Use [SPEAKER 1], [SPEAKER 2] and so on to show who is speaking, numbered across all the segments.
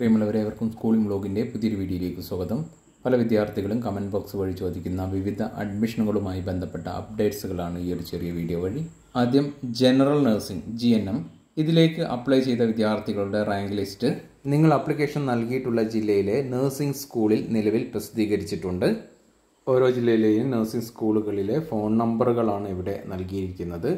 [SPEAKER 1] പ്രിയമുള്ളവരെ സ്കൂൾ ബ്ലോഗിൻ്റെ പുതിയൊരു വീഡിയോയിലേക്ക് സ്വാഗതം പല വിദ്യാർത്ഥികളും കമൻറ്റ് ബോക്സ് വഴി ചോദിക്കുന്ന വിവിധ അഡ്മിഷനുകളുമായി ബന്ധപ്പെട്ട അപ്ഡേറ്റ്സുകളാണ് ഈ ഒരു ചെറിയ വീഡിയോ വഴി ആദ്യം general nursing G N M ഇതിലേക്ക് അപ്ലൈ ചെയ്ത വിദ്യാർത്ഥികളുടെ റാങ്ക് ലിസ്റ്റ് നിങ്ങൾ അപ്ലിക്കേഷൻ നൽകിയിട്ടുള്ള ജില്ലയിലെ നഴ്സിംഗ് സ്കൂളിൽ നിലവിൽ പ്രസിദ്ധീകരിച്ചിട്ടുണ്ട് ഓരോ ജില്ലയിലെയും നഴ്സിംഗ് സ്കൂളുകളിലെ ഫോൺ നമ്പറുകളാണ് ഇവിടെ നൽകിയിരിക്കുന്നത്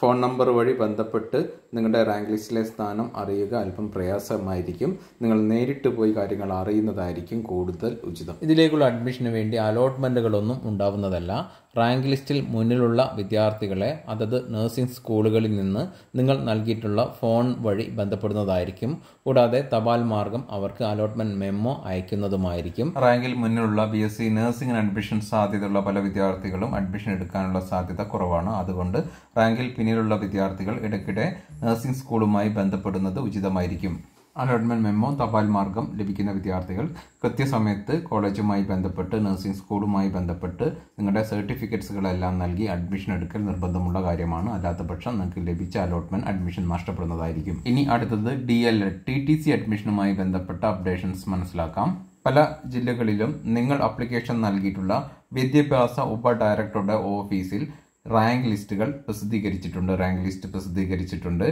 [SPEAKER 1] ഫോൺ നമ്പർ വഴി ബന്ധപ്പെട്ട് നിങ്ങളുടെ റാങ്ക് ലിസ്റ്റിലെ സ്ഥാനം അറിയുക അല്പം പ്രയാസമായിരിക്കും നിങ്ങൾ നേരിട്ട് പോയി കാര്യങ്ങൾ അറിയുന്നതായിരിക്കും കൂടുതൽ ഉചിതം ഇതിലേക്കുള്ള അഡ്മിഷന് വേണ്ടി അലോട്ട്മെൻറ്റുകളൊന്നും ഉണ്ടാവുന്നതല്ല റാങ്ക് ലിസ്റ്റിൽ മുന്നിലുള്ള വിദ്യാർത്ഥികളെ അതത് നഴ്സിംഗ് സ്കൂളുകളിൽ നിന്ന് നിങ്ങൾ നൽകിയിട്ടുള്ള ഫോൺ വഴി ബന്ധപ്പെടുന്നതായിരിക്കും കൂടാതെ തപാൽ മാർഗം അവർക്ക് അലോട്ട്മെൻറ്റ് മെമ്മോ അയക്കുന്നതുമായിരിക്കും റാങ്കിൽ മുന്നിലുള്ള ബി എസ് സി നഴ്സിംഗിന് അഡ്മിഷൻ സാധ്യതയുള്ള പല വിദ്യാർത്ഥികളും അഡ്മിഷൻ എടുക്കാനുള്ള സാധ്യത കുറവാണ് അതുകൊണ്ട് റാങ്കിൽ പിന്നിലുള്ള വിദ്യാർത്ഥികൾ ഇടയ്ക്കിടെ നഴ്സിംഗ് സ്കൂളുമായി ബന്ധപ്പെടുന്നത് ഉചിതമായിരിക്കും അലോട്ട്മെന്റ് മെമ്മോ തപാൽ മാർഗം ലഭിക്കുന്ന വിദ്യാർത്ഥികൾ കൃത്യസമയത്ത് കോളേജുമായി ബന്ധപ്പെട്ട് നഴ്സിംഗ് സ്കൂളുമായി ബന്ധപ്പെട്ട് നിങ്ങളുടെ സർട്ടിഫിക്കറ്റ്സുകളെല്ലാം നൽകി അഡ്മിഷൻ എടുക്കൽ നിർബന്ധമുള്ള കാര്യമാണ് അല്ലാത്ത പക്ഷം നിങ്ങൾക്ക് ലഭിച്ച അലോട്ട്മെന്റ് അഡ്മിഷൻ നഷ്ടപ്പെടുന്നതായിരിക്കും ഇനി അടുത്തത് D L T T C അഡ്മിഷനുമായി ബന്ധപ്പെട്ട അപ്ഡേഷൻസ് മനസ്സിലാക്കാം പല ജില്ലകളിലും നിങ്ങൾ അപ്ലിക്കേഷൻ നൽകിയിട്ടുള്ള വിദ്യാഭ്യാസ ഉപ ഡയറക്ടറുടെ ഓഫീസിൽ റാങ്ക് ലിസ്റ്റുകൾ പ്രസിദ്ധീകരിച്ചിട്ടുണ്ട് റാങ്ക് ലിസ്റ്റ് പ്രസിദ്ധീകരിച്ചിട്ടുണ്ട്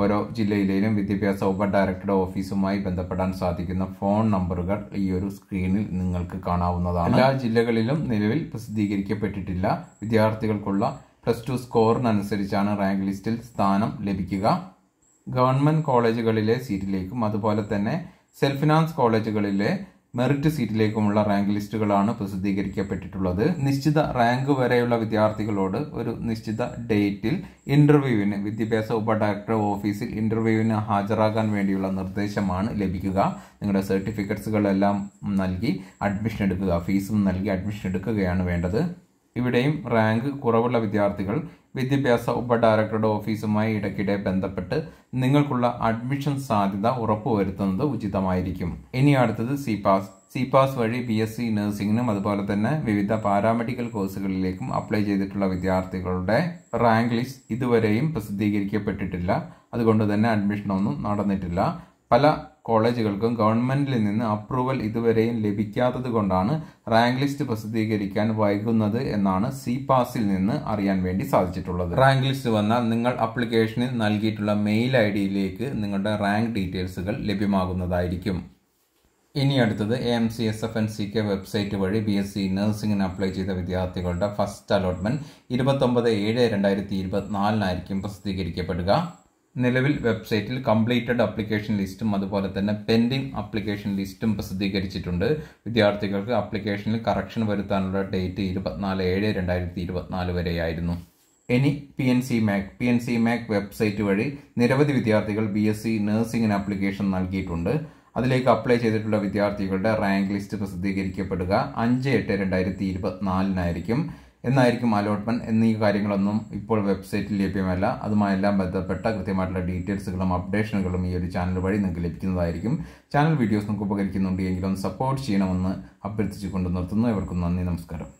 [SPEAKER 1] ഓരോ ജില്ലയിലെയും വിദ്യാഭ്യാസ ഉപ ഡയറക്ടറുടെ ഓഫീസുമായി ബന്ധപ്പെടാൻ സാധിക്കുന്ന ഫോൺ നമ്പറുകൾ ഈ ഒരു സ്ക്രീനിൽ നിങ്ങൾക്ക് കാണാവുന്നതാണ് എല്ലാ ജില്ലകളിലും നിലവിൽ പ്രസിദ്ധീകരിക്കപ്പെട്ടിട്ടില്ല വിദ്യാർത്ഥികൾക്കുള്ള പ്ലസ് ടു സ്കോറിനനുസരിച്ചാണ് റാങ്ക് ലിസ്റ്റിൽ സ്ഥാനം ലഭിക്കുക ഗവൺമെൻറ് കോളേജുകളിലെ സീറ്റിലേക്കും അതുപോലെ തന്നെ സെൽഫ് ഫിനാൻസ് കോളേജുകളിലെ മെറിറ്റ് സീറ്റിലേക്കുമുള്ള റാങ്ക് ലിസ്റ്റുകളാണ് പ്രസിദ്ധീകരിക്കപ്പെട്ടിട്ടുള്ളത് നിശ്ചിത റാങ്ക് വരെയുള്ള വിദ്യാർത്ഥികളോട് ഒരു നിശ്ചിത ഡേറ്റിൽ ഇന്റർവ്യൂവിന് വിദ്യാഭ്യാസ ഉപ ഡയറക്ടർ ഓഫീസിൽ ഇന്റർവ്യൂവിന് ഹാജരാകാൻ വേണ്ടിയുള്ള നിർദ്ദേശമാണ് ലഭിക്കുക നിങ്ങളുടെ സർട്ടിഫിക്കറ്റ്സുകളെല്ലാം നൽകി അഡ്മിഷൻ എടുക്കുക ഫീസും നൽകി അഡ്മിഷൻ എടുക്കുകയാണ് വേണ്ടത് ഇവിടെയും റാങ്ക് കുറവുള്ള വിദ്യാർത്ഥികൾ വിദ്യാഭ്യാസ ഉപ ഡയറക്ടറുടെ ഓഫീസുമായി ഇടയ്ക്കിടെ ബന്ധപ്പെട്ട് നിങ്ങൾക്കുള്ള അഡ്മിഷൻ സാധ്യത ഉറപ്പുവരുത്തുന്നത് ഉചിതമായിരിക്കും ഇനി അടുത്തത് സി പാസ് സി പാസ് വഴി ബി എസ് സി നഴ്സിംഗിനും അതുപോലെ തന്നെ വിവിധ പാരാമെഡിക്കൽ കോഴ്സുകളിലേക്കും അപ്ലൈ ചെയ്തിട്ടുള്ള വിദ്യാർത്ഥികളുടെ റാങ്ക് ലിസ്റ്റ് ഇതുവരെയും പ്രസിദ്ധീകരിക്കപ്പെട്ടിട്ടില്ല അതുകൊണ്ട് തന്നെ അഡ്മിഷനൊന്നും നടന്നിട്ടില്ല പല കോളേജുകൾക്കും ഗവൺമെന്റിൽ നിന്ന് അപ്രൂവൽ ഇതുവരെയും ലഭിക്കാത്തത് കൊണ്ടാണ് റാങ്ക് ലിസ്റ്റ് പ്രസിദ്ധീകരിക്കാൻ വൈകുന്നത് എന്നാണ് സി പാസിൽ നിന്ന് അറിയാൻ വേണ്ടി സാധിച്ചിട്ടുള്ളത് റാങ്ക് ലിസ്റ്റ് വന്നാൽ നിങ്ങൾ അപ്ലിക്കേഷനിൽ നൽകിയിട്ടുള്ള മെയിൽ ഐ ഡിയിലേക്ക് നിങ്ങളുടെ റാങ്ക് ഡീറ്റെയിൽസുകൾ ലഭ്യമാകുന്നതായിരിക്കും ഇനി അടുത്തത് A M C S F N C K website വഴി ബി എസ് സി നഴ്സിംഗിന് അപ്ലൈ ചെയ്ത വിദ്യാർത്ഥികളുടെ ഫസ്റ്റ് അലോട്ട്മെന്റ് ഒമ്പത് ഏഴ് രണ്ടായിരത്തി ഇരുപത്തിനാലിനായിരിക്കും പ്രസിദ്ധീകരിക്കപ്പെടുക നിലവിൽ വെബ്സൈറ്റിൽ കംപ്ലീറ്റഡ് അപ്ലിക്കേഷൻ ലിസ്റ്റും അതുപോലെ തന്നെ പെൻഡിംഗ് അപ്ലിക്കേഷൻ ലിസ്റ്റും പ്രസിദ്ധീകരിച്ചിട്ടുണ്ട് വിദ്യാർത്ഥികൾക്ക് അപ്ലിക്കേഷനിൽ കറക്ഷൻ വരുത്താനുള്ള ഡേറ്റ് ഇരുപത്തിനാല് ഏഴ് രണ്ടായിരത്തി ഇരുപത്തിനാല് വരെയായിരുന്നു എനി P N C mac P N C mac website വഴി നിരവധി വിദ്യാർത്ഥികൾ ബി എസ് സി നഴ്സിംഗിന് അപ്ലിക്കേഷൻ നൽകിയിട്ടുണ്ട് അതിലേക്ക് അപ്ലൈ ചെയ്തിട്ടുള്ള വിദ്യാർത്ഥികളുടെ റാങ്ക് ലിസ്റ്റ് പ്രസിദ്ധീകരിക്കപ്പെടുക അഞ്ച് എട്ട് രണ്ടായിരത്തി ഇരുപത്തിനാലിനായിരിക്കും എന്നായിരിക്കും അലോട്ട്മെന്റ് എന്നീ കാര്യങ്ങളൊന്നും ഇപ്പോൾ വെബ്സൈറ്റിൽ ലഭ്യമല്ല അതുമായെല്ലാം ബന്ധപ്പെട്ട കൃത്യമായിട്ടുള്ള ഡീറ്റെയിൽസുകളും അപ്ഡേഷനുകളും ഈ ഒരു ചാനൽ വഴി നിങ്ങൾക്ക് ലഭിക്കുന്നതായിരിക്കും ചാനൽ വീഡിയോസ് നിങ്ങൾക്ക് ഉപകരിക്കുന്നുണ്ട് എങ്കിലും സപ്പോർട്ട് ചെയ്യണമെന്ന് അഭ്യർത്ഥിച്ചുകൊണ്ട് നിർത്തുന്നു ഇവർക്കും നന്ദി നമസ്കാരം